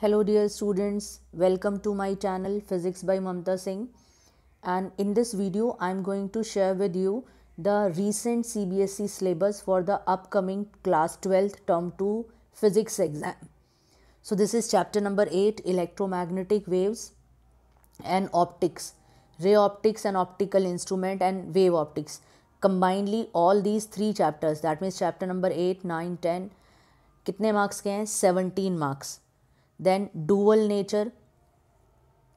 Hello dear students, welcome to my channel Physics by Mamta Singh and in this video I am going to share with you the recent CBSE syllabus for the upcoming class 12th term 2 physics exam. So this is chapter number 8 electromagnetic waves and optics, ray optics and optical instrument and wave optics. Combinedly all these three chapters that means chapter number 8, 9, 10 कितने marks के हैं 17 marks. Then dual nature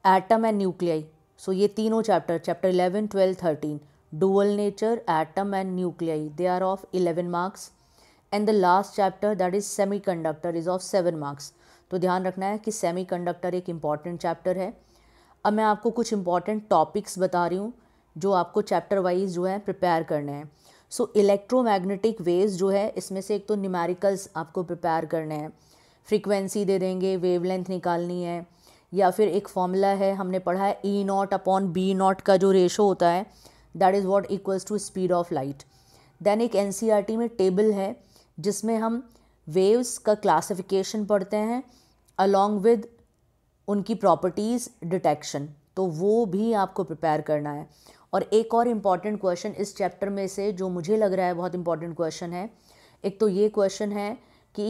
atom and nuclei so ये तीनों chapter chapter eleven twelve thirteen dual nature atom and nuclei they are of eleven marks and the last chapter that is semiconductor is of seven marks तो ध्यान रखना है कि semiconductor एक important chapter है अब मैं आपको कुछ इम्पॉर्टेंट टॉपिक्स बता रही हूँ जो आपको चैप्टर वाइज जो है प्रिपेयर करने हैं सो इलेक्ट्रोमैग्नेटिक वेव्स जो है इसमें से एक तो न्यूमेरिकल्स आपको प्रिपेयर करने हैं फ्रीक्वेंसी दे देंगे वेवलेंथ निकालनी है या फिर एक फॉर्मूला है हमने पढ़ा है E naught upon B naught का जो रेशो होता है that is what equals to speed of light then एक एन e में टेबल है जिसमें हम वेव्स का क्लासिफिकेशन पढ़ते हैं अलॉन्ग विद उनकी प्रॉपर्टीज़ डिटेक्शन तो वो भी आपको प्रिपेयर करना है और एक और इम्पॉर्टेंट क्वेश्चन इस चैप्टर में से जो मुझे लग रहा है बहुत इंपॉर्टेंट क्वेश्चन है एक तो ये क्वेश्चन है कि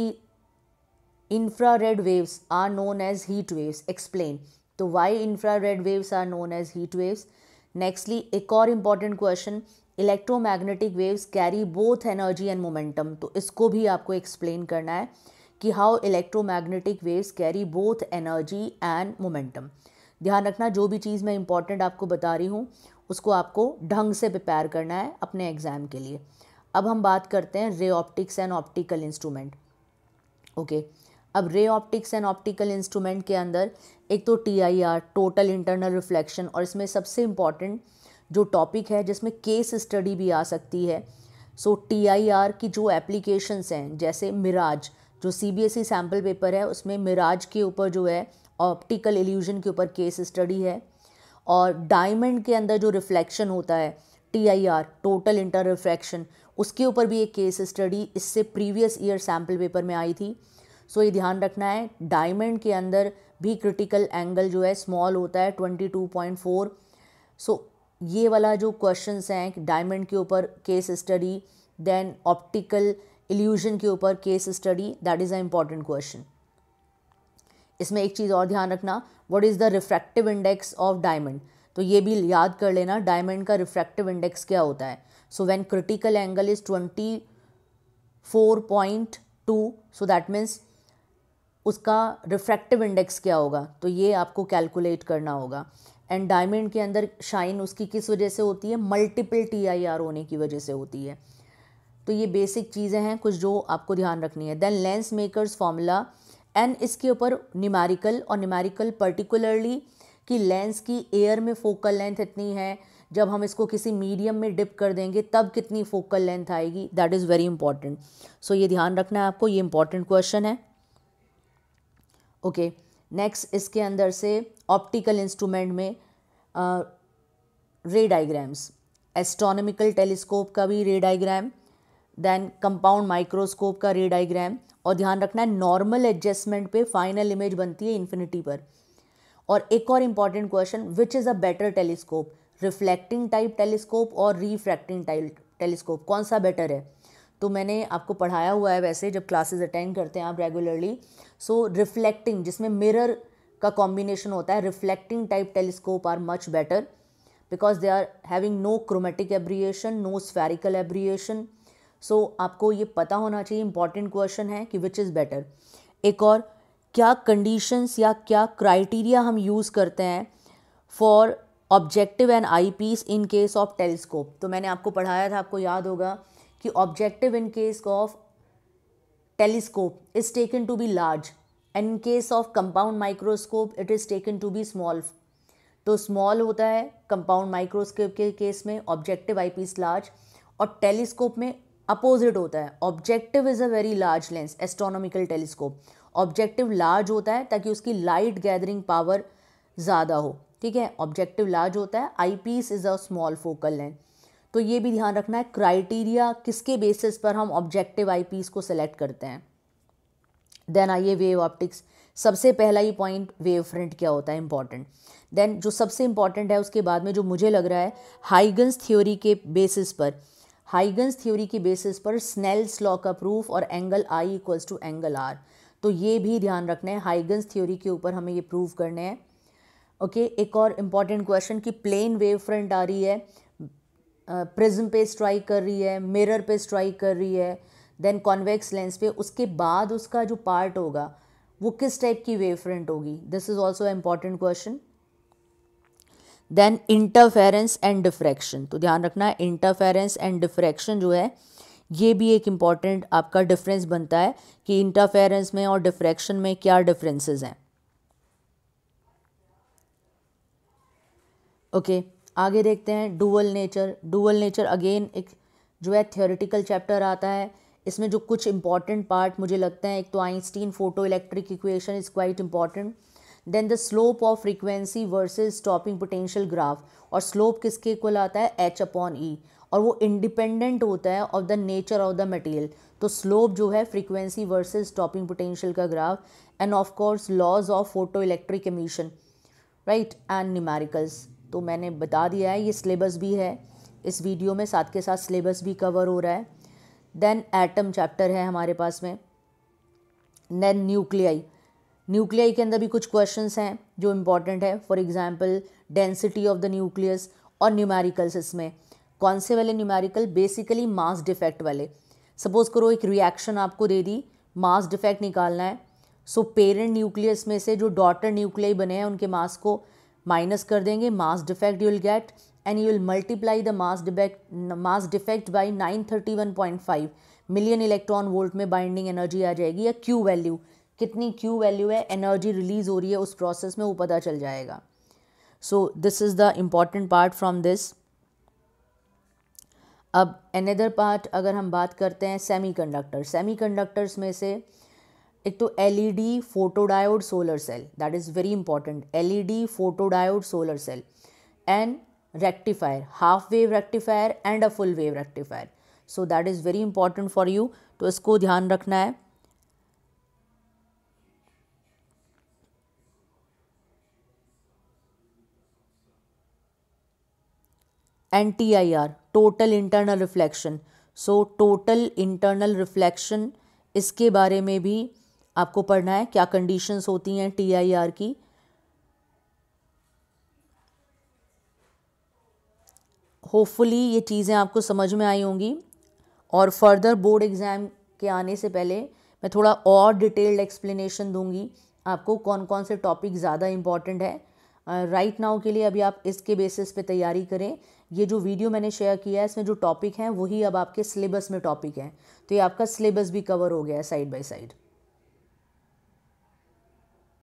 red waves are known as heat waves explain तो why red waves are known as heat waves nextly एक और question electro electromagnetic waves carry both energy and momentum तो इसको भी आपको एक्सप्लेन करना है कि how electromagnetic waves carry both energy and momentum ध्यान रखना जो भी चीज़ मैं इंपॉर्टेंट आपको बता रही हूँ उसको आपको ढंग से प्रिपेयर करना है अपने एग्ज़ाम के लिए अब हम बात करते हैं ray optics and optical instrument okay okay. अब रे ऑप्टिक्स एंड ऑप्टिकल इंस्ट्रूमेंट के अंदर एक तो T I R total internal reflection और इसमें सबसे इम्पॉर्टेंट जो टॉपिक है जिसमें केस स्टडी भी आ सकती है सो टी आई आर की जो एप्लीकेशंस हैं जैसे मिराज जो C B S E sample paper है उसमें मिराज के ऊपर जो है ऑप्टिकल एल्यूजन के ऊपर केस स्टडी है और डायमंड के अंदर जो रिफ्लेक्शन होता है T I R total inter reflection उसके ऊपर भी एक केस स्टडी इससे प्रीवियस ईयर सैम्पल पेपर में आई थी सो ये ध्यान रखना है डायमंड के अंदर भी क्रिटिकल एंगल जो है स्मॉल होता है twenty two point four so ये वाला जो क्वेश्चन हैं डायमंड के ऊपर case study then optical illusion के ऊपर case study that is a important question इसमें एक चीज़ और ध्यान रखना what is the refractive index of diamond तो ये भी याद कर लेना डायमंड का रिफ्रैक्टिव इंडेक्स क्या होता है so when critical angle is twenty four point two so that means उसका रिफ्रैक्टिव इंडेक्स क्या होगा तो ये आपको कैलकुलेट करना होगा एंड डायमंड के अंदर शाइन उसकी किस वजह से होती है मल्टीपल टी आई आर होने की वजह से होती है तो ये बेसिक चीज़ें हैं कुछ जो आपको ध्यान रखनी है then lens makers formula and इसके ऊपर निमारिकल और निमारिकल पर्टिकुलरली कि लेंस की एयर में फोकल लेंथ इतनी है जब हम इसको किसी मीडियम में डिप कर देंगे तब कितनी फोकल लेंथ आएगी that is very important so ये ध्यान रखना है आपको ये इंपॉर्टेंट क्वेश्चन है ओके नेक्स्ट इसके अंदर से ऑप्टिकल इंस्ट्रूमेंट में रे डाइग्राम्स एस्ट्रोनॉमिकल टेलीस्कोप का भी रे डाइग्राम देन कंपाउंड माइक्रोस्कोप का रे डाइग्राम और ध्यान रखना है नॉर्मल एडजस्टमेंट पे फाइनल इमेज बनती है इन्फिनिटी पर और एक और important question which is a better telescope reflecting type telescope और रिफ्रैक्टिंग टाइप टेलीस्कोप कौन सा बेटर है तो मैंने आपको पढ़ाया हुआ है वैसे जब क्लासेस अटेंड करते हैं आप रेगुलरली सो रिफ्लेक्टिंग जिसमें मिरर का कॉम्बिनेशन होता है reflecting type telescope are much better because they are having no chromatic aberration no spherical aberration so आपको ये पता होना चाहिए इंपॉर्टेंट क्वेश्चन है कि विच इज़ बेटर एक और क्या कंडीशंस या क्या क्राइटेरिया हम यूज़ करते हैं for objective and eyepiece in case of telescope तो मैंने आपको पढ़ाया था आपको याद होगा कि objective in case of telescope is taken to be large and in case of compound microscope it is taken to be small तो स्मॉल होता है कंपाउंड माइक्रोस्कोप के केस में ऑब्जेक्टिव आई पीस लार्ज और टेलीस्कोप में opposite होता है objective is a very large lens astronomical telescope objective large होता है ताकि उसकी लाइट गैदरिंग पावर ज़्यादा हो ठीक है ऑब्जेक्टिव लार्ज होता है eyepiece is a small focal length तो ये भी ध्यान रखना है क्राइटेरिया किसके बेसिस पर हम ऑब्जेक्टिव आईपीस को सेलेक्ट करते हैं देन आइए वेव ऑप्टिक्स सबसे पहला ये पॉइंट वेव फ्रंट क्या होता है इंपॉर्टेंट देन जो सबसे इंपॉर्टेंट है उसके बाद में जो मुझे लग रहा है हाइगन्स थ्योरी के बेसिस पर हाइगन्स थ्योरी के बेसिस पर स्नेल्स लॉ का प्रूफ और angle i equals to angle r तो ये भी ध्यान रखना है हाइगन्स थ्योरी के ऊपर हमें ये प्रूव करने हैं ओके okay, एक और इम्पॉर्टेंट क्वेश्चन कि प्लेन वेव फ्रंट आ रही है प्रिज्म पे स्ट्राइक कर रही है मिरर पे स्ट्राइक कर रही है देन कॉन्वेक्स लेंस पे उसके बाद उसका जो पार्ट होगा वो किस टाइप की वेव फ्रंट होगी this is also important question then interference and diffraction तो ध्यान रखना है इंटरफेरेंस एंड डिफ्रैक्शन जो है ये भी एक इम्पॉर्टेंट आपका डिफरेंस बनता है कि इंटरफेरेंस में और डिफ्रैक्शन में क्या डिफरेंसेस हैं ओके okay. आगे देखते हैं dual nature dual nature again एक जो है थियोरिटिकल चैप्टर आता है इसमें जो कुछ इंपॉर्टेंट पार्ट मुझे लगता है एक तो Einstein photoelectric equation is quite important then the slope of frequency versus stopping potential graph और स्लोप किसके इक्वल आता है एच अपॉन ई और वो इंडिपेंडेंट होता है of the nature of the material तो स्लोप जो है फ्रीक्वेंसी वर्सेज स्टॉपिंग पोटेंशियल का graph and of course laws of photoelectric emission right and numericals तो मैंने बता दिया है ये सिलेबस भी है इस वीडियो में साथ के साथ सिलेबस भी कवर हो रहा है देन एटम चैप्टर है हमारे पास में देन न्यूक्लियाई न्यूक्लियाई के अंदर भी कुछ क्वेश्चंस हैं जो इम्पॉर्टेंट है for example density of the nucleus और न्यूमेरिकल्स इसमें कौन से वाले न्यूमेरिकल बेसिकली मास डिफेक्ट वाले सपोज़ करो एक रिएक्शन आपको दे दी मास डिफेक्ट निकालना है सो पेरेंट न्यूक्लियस में से जो डॉटर न्यूक्लियाई बने हैं उनके मास को माइनस कर देंगे mass defect you will get and you will multiply the mass defect mass defect by nine thirty one point five million electron volt में बाइंडिंग एनर्जी आ जाएगी या क्यू वैल्यू कितनी क्यू वैल्यू है एनर्जी रिलीज हो रही है उस प्रोसेस में वो पता चल जाएगा so this is the important part from this अब अनदर पार्ट अगर हम बात करते हैं सेमी कंडक्टर सेमी कंडक्टर्स में से एक तो L E D photodiode solar cell that is very important L E D photodiode solar cell and rectifier half wave rectifier and a full wave rectifier so that is very important for you तो इसको ध्यान रखना है N T I R total internal reflection so total internal reflection इसके बारे में भी आपको पढ़ना है क्या कंडीशंस होती हैं टीआईआर की होपफुली ये चीज़ें आपको समझ में आई होंगी और फर्दर बोर्ड एग्ज़ाम के आने से पहले मैं थोड़ा और डिटेल्ड एक्सप्लेनेशन दूंगी आपको कौन कौन से टॉपिक ज़्यादा इम्पॉर्टेंट है राइट uh, नाउ right के लिए अभी आप इसके बेसिस पे तैयारी करें ये जो वीडियो मैंने शेयर किया है इसमें जो टॉपिक हैं वही अब आपके सिलेबस में टॉपिक हैं तो ये आपका सिलेबस भी कवर हो गया है साइड बाय साइड